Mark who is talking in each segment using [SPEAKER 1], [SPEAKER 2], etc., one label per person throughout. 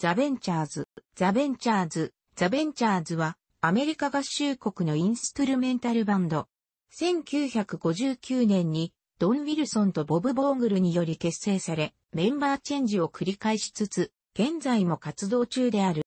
[SPEAKER 1] ザ・ベンチャーズ。ザ・ベンチャーズ。ザ・ベンチャーズは、アメリカ合衆国のインストゥルメンタルバンド。1959年に、ドン・ウィルソンとボブ・ボーグルにより結成され、メンバーチェンジを繰り返しつつ、現在も活動中である。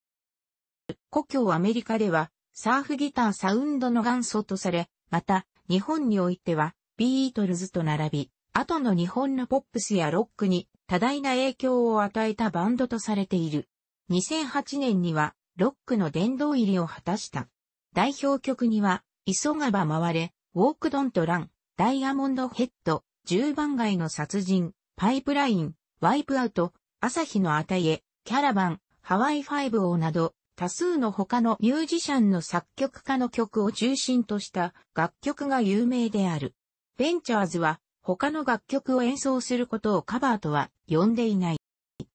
[SPEAKER 1] 故郷アメリカでは、サーフギターサウンドの元祖とされ、また、日本においては、ビートルズと並び、後の日本のポップスやロックに多大な影響を与えたバンドとされている。2008年にはロックの殿堂入りを果たした。代表曲には、急がば回れ、ウォークドントラン、ダイヤモンドヘッド、10番街の殺人、パイプライン、ワイプアウト、朝日のあたえ、キャラバン、ハワイファイブ王など、多数の他のミュージシャンの作曲家の曲を中心とした楽曲が有名である。ベンチャーズは他の楽曲を演奏することをカバーとは呼んでいない。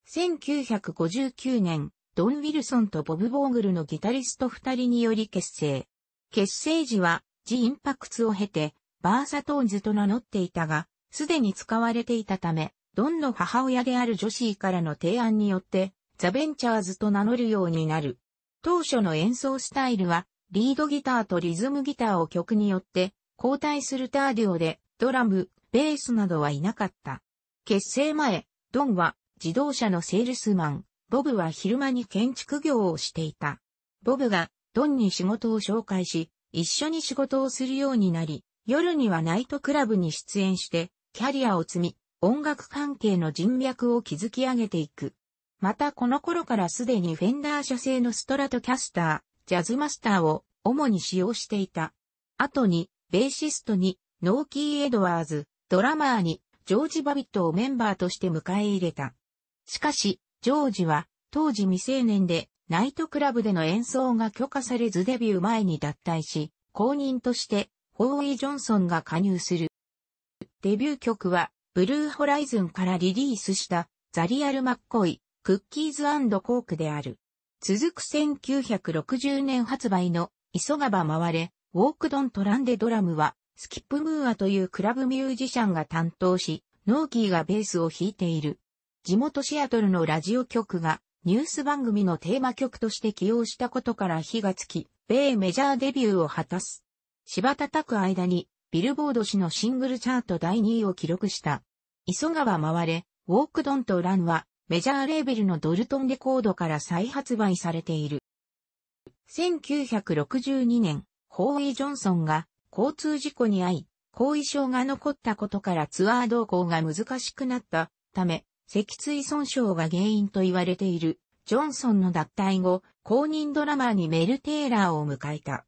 [SPEAKER 1] 1959年、ドン・ウィルソンとボブ・ボーグルのギタリスト二人により結成。結成時は、ジ・インパクツを経て、バーサトーンズと名乗っていたが、すでに使われていたため、ドンの母親であるジョシーからの提案によって、ザ・ベンチャーズと名乗るようになる。当初の演奏スタイルは、リードギターとリズムギターを曲によって、交代するターディオで、ドラム、ベースなどはいなかった。結成前、ドンは自動車のセールスマン、ボブは昼間に建築業をしていた。ボブがドンに仕事を紹介し、一緒に仕事をするようになり、夜にはナイトクラブに出演して、キャリアを積み、音楽関係の人脈を築き上げていく。またこの頃からすでにフェンダー社製のストラトキャスター、ジャズマスターを主に使用していた。後に、ベーシストに、ノーキー・エドワーズ、ドラマーに、ジョージ・バビットをメンバーとして迎え入れた。しかし、ジョージは、当時未成年で、ナイトクラブでの演奏が許可されずデビュー前に脱退し、公認として、ホーイ・ジョンソンが加入する。デビュー曲は、ブルーホライズンからリリースした、ザリアル・マッコイ、クッキーズコークである。続く1960年発売の、急がば回れ、ウォークドントランデドラムは、スキップムーアというクラブミュージシャンが担当し、ノーキーがベースを弾いている。地元シアトルのラジオ局がニュース番組のテーマ曲として起用したことから火がつき、米メジャーデビューを果たす。柴叩く間に、ビルボード誌のシングルチャート第2位を記録した。磯川回れ、ウォークドンとランは、メジャーレーベルのドルトンレコードから再発売されている。1962年、ホーイ・ジョンソンが交通事故に遭い、後遺症が残ったことからツアー動向が難しくなったため、脊椎損傷が原因と言われている、ジョンソンの脱退後、公認ドラマーにメル・テイラーを迎えた。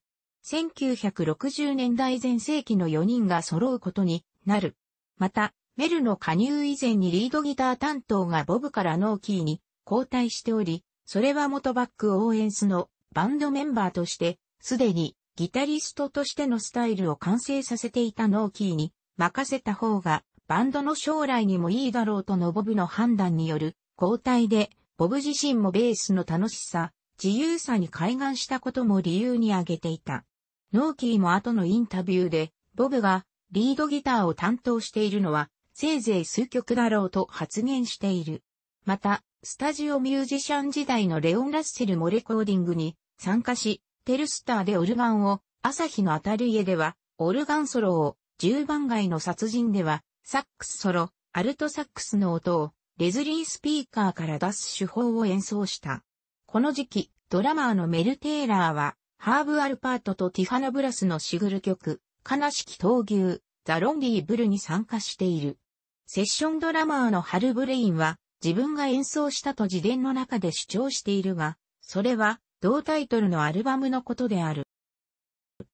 [SPEAKER 1] 1960年代前世紀の4人が揃うことになる。また、メルの加入以前にリードギター担当がボブからノーキーに交代しており、それは元バックオーエンスのバンドメンバーとして、すでにギタリストとしてのスタイルを完成させていたノーキーに任せた方がバンドの将来にもいいだろうとのボブの判断による交代で、ボブ自身もベースの楽しさ、自由さに開眼したことも理由に挙げていた。ノーキーも後のインタビューで、ボブがリードギターを担当しているのは、せいぜい数曲だろうと発言している。また、スタジオミュージシャン時代のレオン・ラッセルもレコーディングに参加し、テルスターでオルガンを、朝日の当たる家では、オルガンソロを、十番街の殺人では、サックスソロ、アルトサックスの音を、レズリースピーカーから出す手法を演奏した。この時期、ドラマーのメル・テイラーは、ハーブ・アルパートとティファナ・ブラスのシグル曲、悲しき闘牛、ザ・ロンディ・ブルに参加している。セッションドラマーのハル・ブレインは、自分が演奏したと自伝の中で主張しているが、それは、同タイトルのアルバムのことである。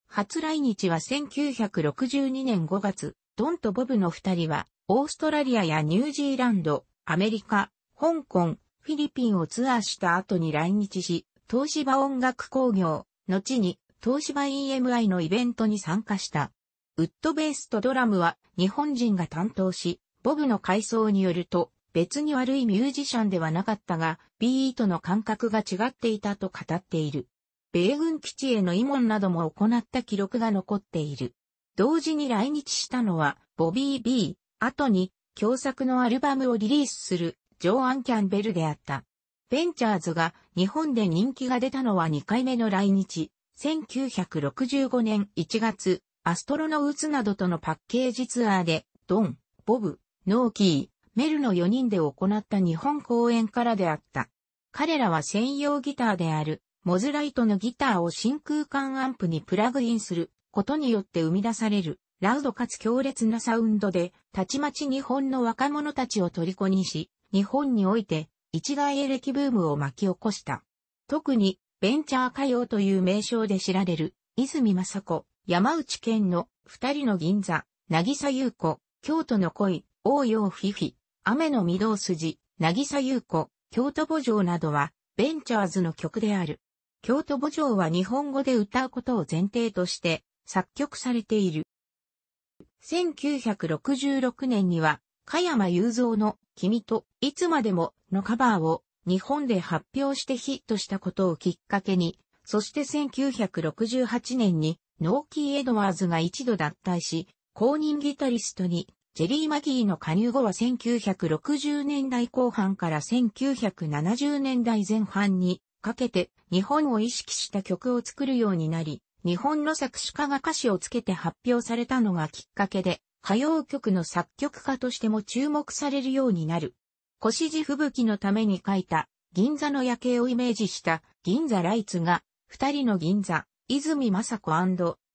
[SPEAKER 1] 初来日は1962年5月、ドンとボブの二人は、オーストラリアやニュージーランド、アメリカ、香港、フィリピンをツアーした後に来日し、東芝音楽工業、後に東芝 EMI のイベントに参加した。ウッドベースとドラムは日本人が担当し、ボブの回想によると、別に悪いミュージシャンではなかったが、ビートの感覚が違っていたと語っている。米軍基地への慰問なども行った記録が残っている。同時に来日したのは、ボビー・ B、後に、共作のアルバムをリリースする、ジョー・アン・キャンベルであった。ベンチャーズが日本で人気が出たのは2回目の来日、1965年1月、アストロノウーツなどとのパッケージツアーで、ドン、ボブ、ノーキー、メルの4人で行った日本公演からであった。彼らは専用ギターである、モズライトのギターを真空管アンプにプラグインする、ことによって生み出される、ラウドかつ強烈なサウンドで、たちまち日本の若者たちを虜にし、日本において、一大エレキブームを巻き起こした。特に、ベンチャー歌謡という名称で知られる、泉雅子、山内健の、二人の銀座、渚優子、京都の恋、王陽フィフィ、雨の御堂筋、渚優子、京都墓場などは、ベンチャーズの曲である。京都墓場は日本語で歌うことを前提として、作曲されている。1966年には、加山雄三の君といつまでものカバーを日本で発表してヒットしたことをきっかけに、そして1968年にノーキー・エドワーズが一度脱退し、公認ギタリストにジェリー・マギーの加入後は1960年代後半から1970年代前半にかけて日本を意識した曲を作るようになり、日本の作詞家が歌詞をつけて発表されたのがきっかけで、歌謡曲の作曲家としても注目されるようになる。小指吹雪のために書いた銀座の夜景をイメージした銀座ライツが二人の銀座、泉雅子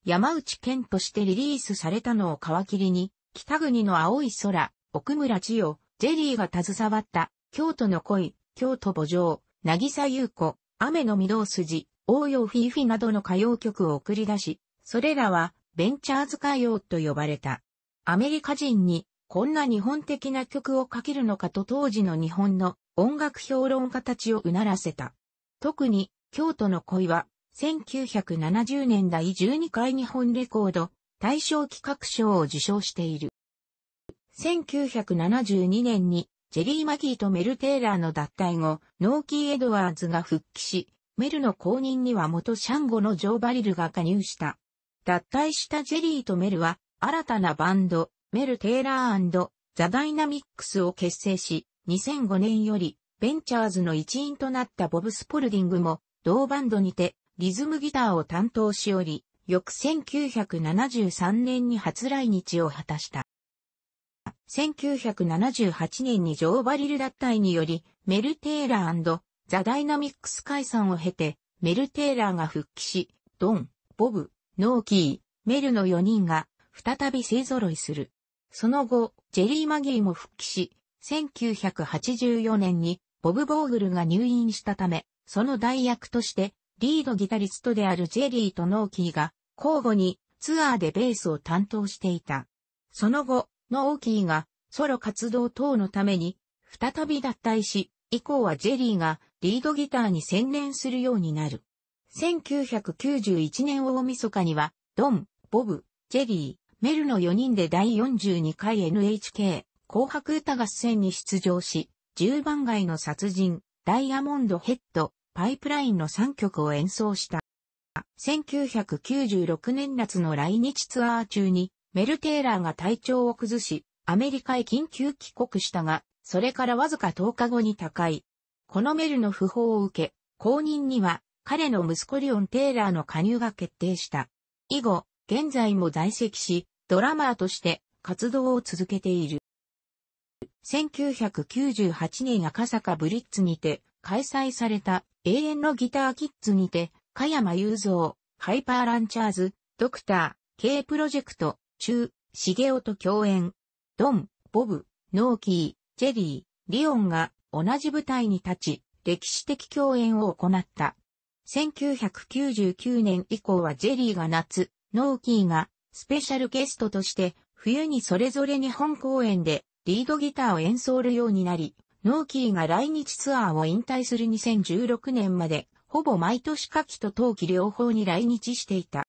[SPEAKER 1] 山内健としてリリースされたのを皮切りに、北国の青い空、奥村千代、ジェリーが携わった京都の恋、京都墓場、渚優子、雨の御堂筋、応用フィーフィなどの歌謡曲を送り出し、それらはベンチャーズ歌謡と呼ばれた。アメリカ人にこんな日本的な曲を書けるのかと当時の日本の音楽評論家たちをうならせた。特に京都の恋は1970年代12回日本レコード大賞企画賞を受賞している。1972年にジェリー・マギーとメル・テイラーの脱退後、ノーキー・エドワーズが復帰し、メルの後任には元シャンゴのジョー・バリルが加入した。脱退したジェリーとメルは、新たなバンド、メル・テイラーザ・ダイナミックスを結成し、2005年より、ベンチャーズの一員となったボブ・スポルディングも、同バンドにて、リズムギターを担当しおり、翌1973年に初来日を果たした。1978年にジョー・バリル脱退により、メル・テイラーザ・ダイナミックス解散を経て、メル・テイラーが復帰し、ドン、ボブ、ノーキー、メルの4人が再び勢揃いする。その後、ジェリー・マギーも復帰し、1984年にボブ・ボーグルが入院したため、その代役としてリードギタリストであるジェリーとノーキーが交互にツアーでベースを担当していた。その後、ノーキーがソロ活動等のために再び脱退し、以降はジェリーがリードギターに専念するようになる。1991年大晦日には、ドン、ボブ、ジェリー、メルの4人で第42回 NHK 紅白歌合戦に出場し、10番街の殺人、ダイヤモンドヘッド、パイプラインの3曲を演奏した。1996年夏の来日ツアー中に、メル・テイラーが体調を崩し、アメリカへ緊急帰国したが、それからわずか10日後に他界。このメルの訃報を受け、後任には彼の息子リオン・テイラーの加入が決定した。以後、現在も在籍し、ドラマーとして活動を続けている。1998年赤坂ブリッツにて開催された永遠のギターキッズにて、加山雄三、ハイパーランチャーズ、ドクター、K プロジェクト、中、茂雄と共演、ドン、ボブ、ノーキー、ジェリー、リオンが同じ舞台に立ち、歴史的共演を行った。1999年以降はジェリーが夏、ノーキーがスペシャルゲストとして冬にそれぞれ日本公演でリードギターを演奏るようになり、ノーキーが来日ツアーを引退する2016年まで、ほぼ毎年夏季と冬季両方に来日していた。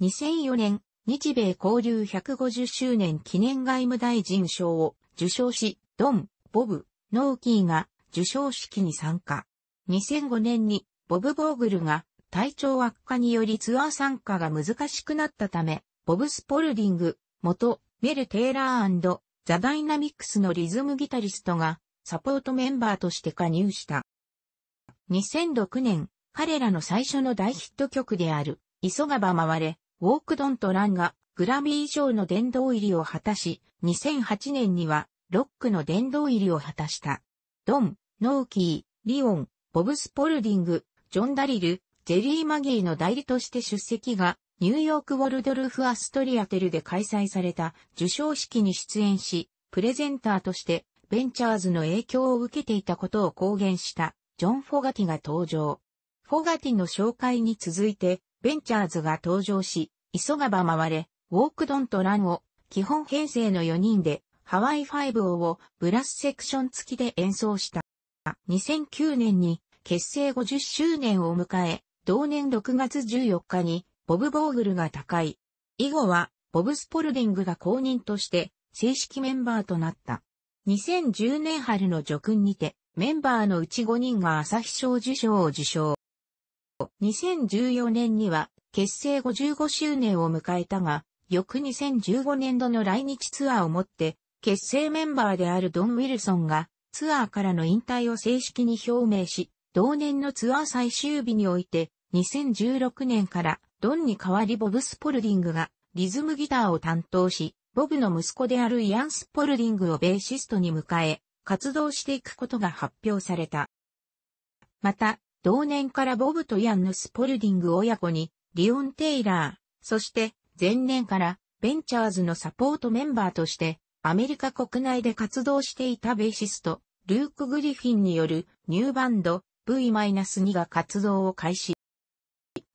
[SPEAKER 1] 2004年、日米交流150周年記念外務大臣賞を受賞し、ドン、ボブ、ノーキーが受賞式に参加。2005年にボブ・ボーグルが体調悪化によりツアー参加が難しくなったため、ボブ・スポルディング、元メル・テイラーザ・ダイナミックスのリズムギタリストがサポートメンバーとして加入した。2006年、彼らの最初の大ヒット曲である、急がば回れ、ウォークドンとランがグラミー賞の殿堂入りを果たし、2008年にはロックの殿堂入りを果たした。ドン、ノーキー、リオン、ボブ・スポルディング、ジョン・ダリル、ジェリー・マギーの代理として出席が、ニューヨーク・ウォルドルフ・アストリアテルで開催された受賞式に出演し、プレゼンターとしてベンチャーズの影響を受けていたことを公言したジョン・フォガティが登場。フォガティの紹介に続いてベンチャーズが登場し、急がば回れ、ウォークドンとランを基本編成の4人でハワイ5をブラスセクション付きで演奏した。2009年に結成50周年を迎え、同年6月14日にボブ・ボーグルが他界。以後はボブ・スポルディングが公認として正式メンバーとなった。2010年春の叙勲にてメンバーのうち5人が朝日賞受賞を受賞。2014年には結成55周年を迎えたが、翌2015年度の来日ツアーをもって結成メンバーであるドン・ウィルソンがツアーからの引退を正式に表明し、同年のツアー最終日において、2016年からドンに代わりボブ・スポルディングがリズムギターを担当し、ボブの息子であるイアン・スポルディングをベーシストに迎え、活動していくことが発表された。また、同年からボブとイアンのスポルディング親子に、リオン・テイラー、そして前年からベンチャーズのサポートメンバーとしてアメリカ国内で活動していたベーシスト、ルーク・グリフィンによるニューバンド V-2 が活動を開始。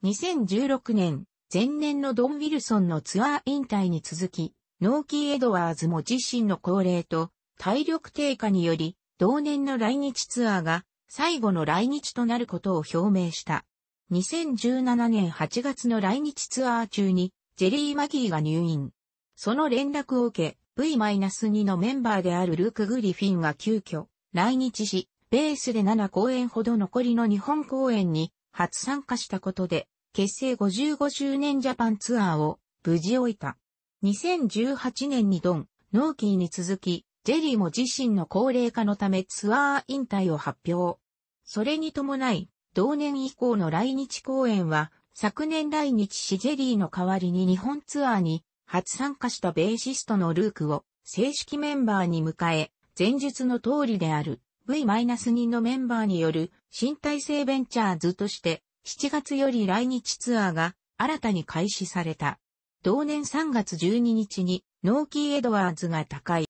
[SPEAKER 1] 2016年、前年のドン・ウィルソンのツアー引退に続き、ノーキー・エドワーズも自身の高齢と体力低下により、同年の来日ツアーが最後の来日となることを表明した。2017年8月の来日ツアー中に、ジェリー・マギーが入院。その連絡を受け、V-2 のメンバーであるルーク・グリフィンが急遽来日し、ベースで7公演ほど残りの日本公演に初参加したことで、結成55周年ジャパンツアーを無事終えた。2018年にドン、ノーキーに続き、ジェリーも自身の高齢化のためツアー引退を発表。それに伴い、同年以降の来日公演は、昨年来日しジェリーの代わりに日本ツアーに初参加したベーシストのルークを正式メンバーに迎え、前述の通りである V-2 のメンバーによる新体制ベンチャーズとして7月より来日ツアーが新たに開始された。同年3月12日にノーキー・エドワーズが高い。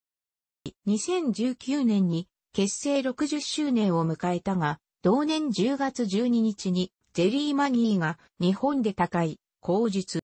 [SPEAKER 1] 2019年に結成60周年を迎えたが、同年10月12日にゼリーマギーが日本で高い、口述。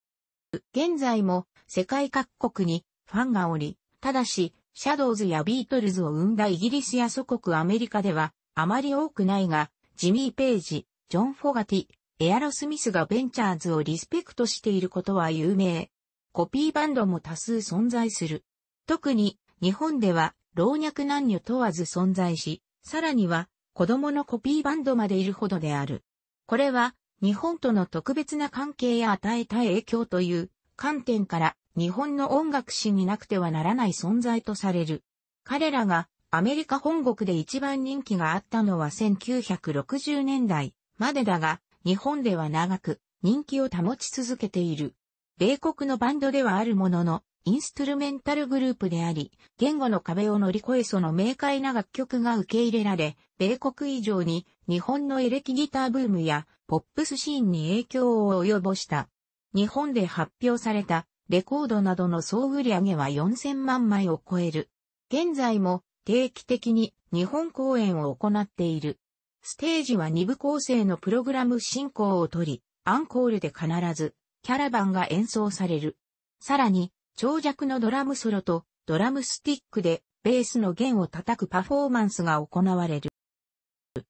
[SPEAKER 1] 現在も世界各国にファンがおり、ただし、シャドウズやビートルズを生んだイギリスや祖国アメリカでは、あまり多くないが、ジミー・ペイジ、ジョン・フォガティ、エアロスミスがベンチャーズをリスペクトしていることは有名。コピーバンドも多数存在する。特に、日本では、老若男女問わず存在し、さらには、子供のコピーバンドまでいるほどである。これは、日本との特別な関係や与えた影響という観点から日本の音楽史になくてはならない存在とされる。彼らがアメリカ本国で一番人気があったのは1960年代までだが、日本では長く人気を保ち続けている。米国のバンドではあるものの、インストゥルメンタルグループであり、言語の壁を乗り越えその明快な楽曲が受け入れられ、米国以上に日本のエレキギターブームやポップスシーンに影響を及ぼした。日本で発表されたレコードなどの総売上は4000万枚を超える。現在も定期的に日本公演を行っている。ステージは2部構成のプログラム進行をとり、アンコールで必ずキャラバンが演奏される。さらに、長尺のドラムソロとドラムスティックでベースの弦を叩くパフォーマンスが行われる。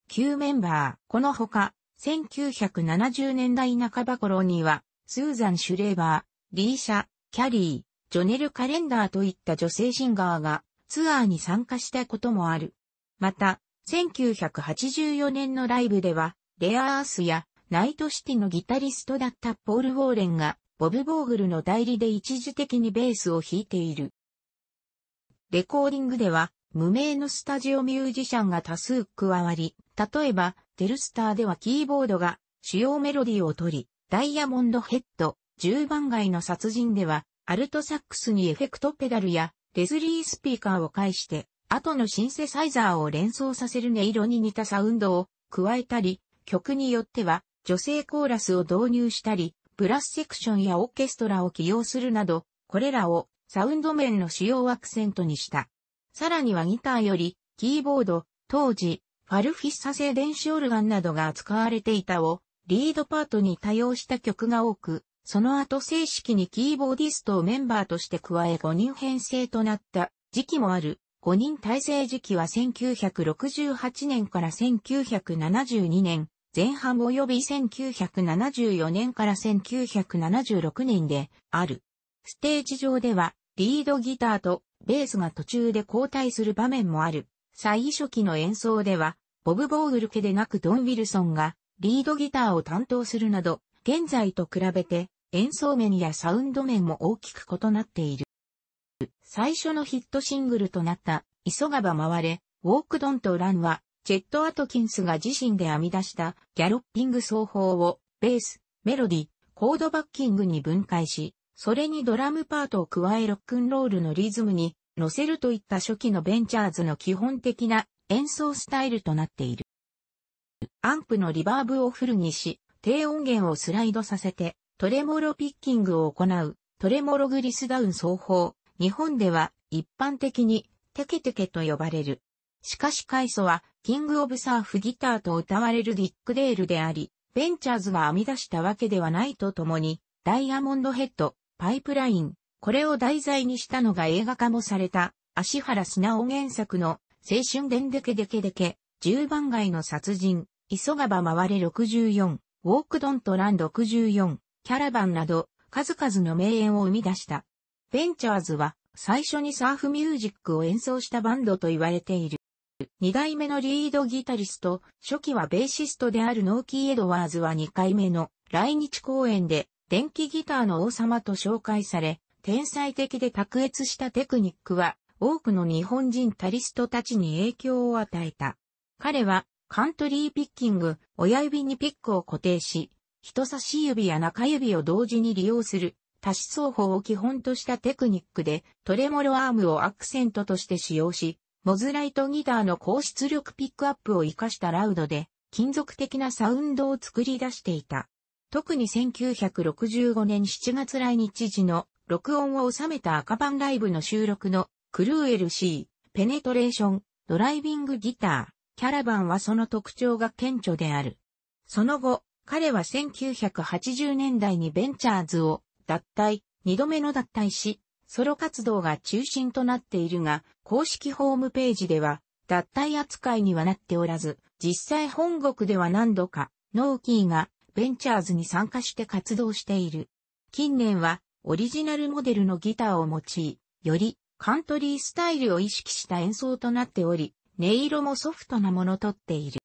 [SPEAKER 1] 旧メンバー、このほか、1970年代半ば頃には、スーザン・シュレーバー、リーシャ、キャリー、ジョネル・カレンダーといった女性シンガーがツアーに参加したこともある。また、1984年のライブでは、レアアースやナイトシティのギタリストだったポール・ウォーレンが、ボブ・ボーグルの代理で一時的にベースを弾いている。レコーディングでは、無名のスタジオミュージシャンが多数加わり、例えば、テルスターではキーボードが主要メロディを取り、ダイヤモンドヘッド、10番街の殺人では、アルトサックスにエフェクトペダルや、レズリースピーカーを介して、後のシンセサイザーを連想させる音色に似たサウンドを加えたり、曲によっては、女性コーラスを導入したり、ブラスセクションやオーケストラを起用するなど、これらをサウンド面の主要アクセントにした。さらにはギターより、キーボード、当時、ファルフィッサ製電子オルガンなどが扱われていたをリードパートに多用した曲が多く、その後正式にキーボーディストをメンバーとして加え5人編成となった時期もある。5人体制時期は1968年から1972年、前半及び1974年から1976年である。ステージ上では、リードギターとベースが途中で交代する場面もある。最初期の演奏では、ボブ・ボーグル家でなくドン・ウィルソンがリードギターを担当するなど、現在と比べて演奏面やサウンド面も大きく異なっている。最初のヒットシングルとなった急がば回れ、ウォークドンとランは、ジェット・アトキンスが自身で編み出したギャロッピング奏法をベース、メロディ、コードバッキングに分解し、それにドラムパートを加えロックンロールのリズムに乗せるといった初期のベンチャーズの基本的な演奏スタイルとなっている。アンプのリバーブをフルにし、低音源をスライドさせて、トレモロピッキングを行う、トレモログリスダウン奏法。日本では一般的にテケテケと呼ばれる。しかし回祖は、キングオブサーフギターと歌われるディックデールであり、ベンチャーズが編み出したわけではないとともに、ダイヤモンドヘッド、パイプライン、これを題材にしたのが映画化もされた、足原砂尾原作の、青春でんでけでけでけ、十番街の殺人、急がば回れ64、ウォークドントラン64、キャラバンなど、数々の名演を生み出した。ベンチャーズは、最初にサーフミュージックを演奏したバンドと言われている。二代目のリードギタリスト、初期はベーシストであるノーキー・エドワーズは二回目の来日公演で電気ギターの王様と紹介され、天才的で卓越したテクニックは多くの日本人タリストたちに影響を与えた。彼はカントリーピッキング、親指にピックを固定し、人差し指や中指を同時に利用する、多子奏法を基本としたテクニックで、トレモロアームをアクセントとして使用し、モズライトギターの高出力ピックアップを活かしたラウドで、金属的なサウンドを作り出していた。特に1965年7月来日時の録音を収めた赤版ライブの収録のクルーエル C、ペネトレーション、ドライビングギター、キャラバンはその特徴が顕著である。その後、彼は1980年代にベンチャーズを脱退、二度目の脱退し、ソロ活動が中心となっているが、公式ホームページでは、脱退扱いにはなっておらず、実際本国では何度か、ノーキーがベンチャーズに参加して活動している。近年は、オリジナルモデルのギターを用い、よりカントリースタイルを意識した演奏となっており、音色もソフトなものとっている。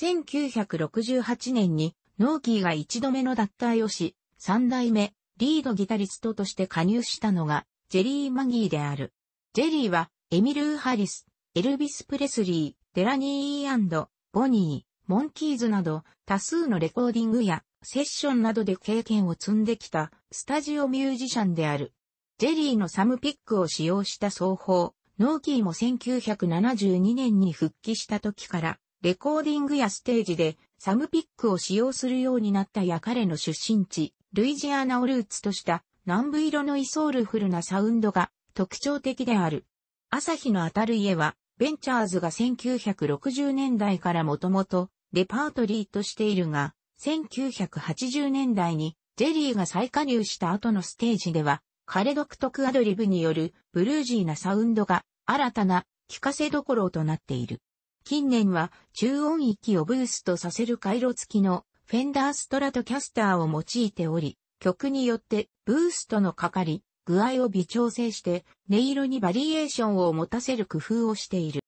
[SPEAKER 1] 1968年にノーキーが一度目の脱退をし、三代目リードギタリストとして加入したのがジェリー・マギーである。ジェリーはエミルハリス、エルビス・プレスリー、デラニーボニー、モンキーズなど多数のレコーディングやセッションなどで経験を積んできたスタジオミュージシャンである。ジェリーのサムピックを使用した奏法、ノーキーも1972年に復帰した時から、レコーディングやステージでサムピックを使用するようになったや彼の出身地、ルイジアナをルーツとした南部色のイソールフルなサウンドが特徴的である。朝日の当たる家は、ベンチャーズが1960年代からもともとレパートリーとしているが、1980年代にジェリーが再加入した後のステージでは、彼独特アドリブによるブルージーなサウンドが新たな聞かせどころとなっている。近年は中音域をブーストさせる回路付きのフェンダーストラトキャスターを用いており、曲によってブーストのかかり、具合を微調整して音色にバリエーションを持たせる工夫をしている。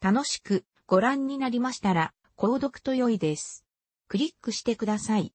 [SPEAKER 1] 楽しくご覧になりましたら、購読と良いです。クリックしてください。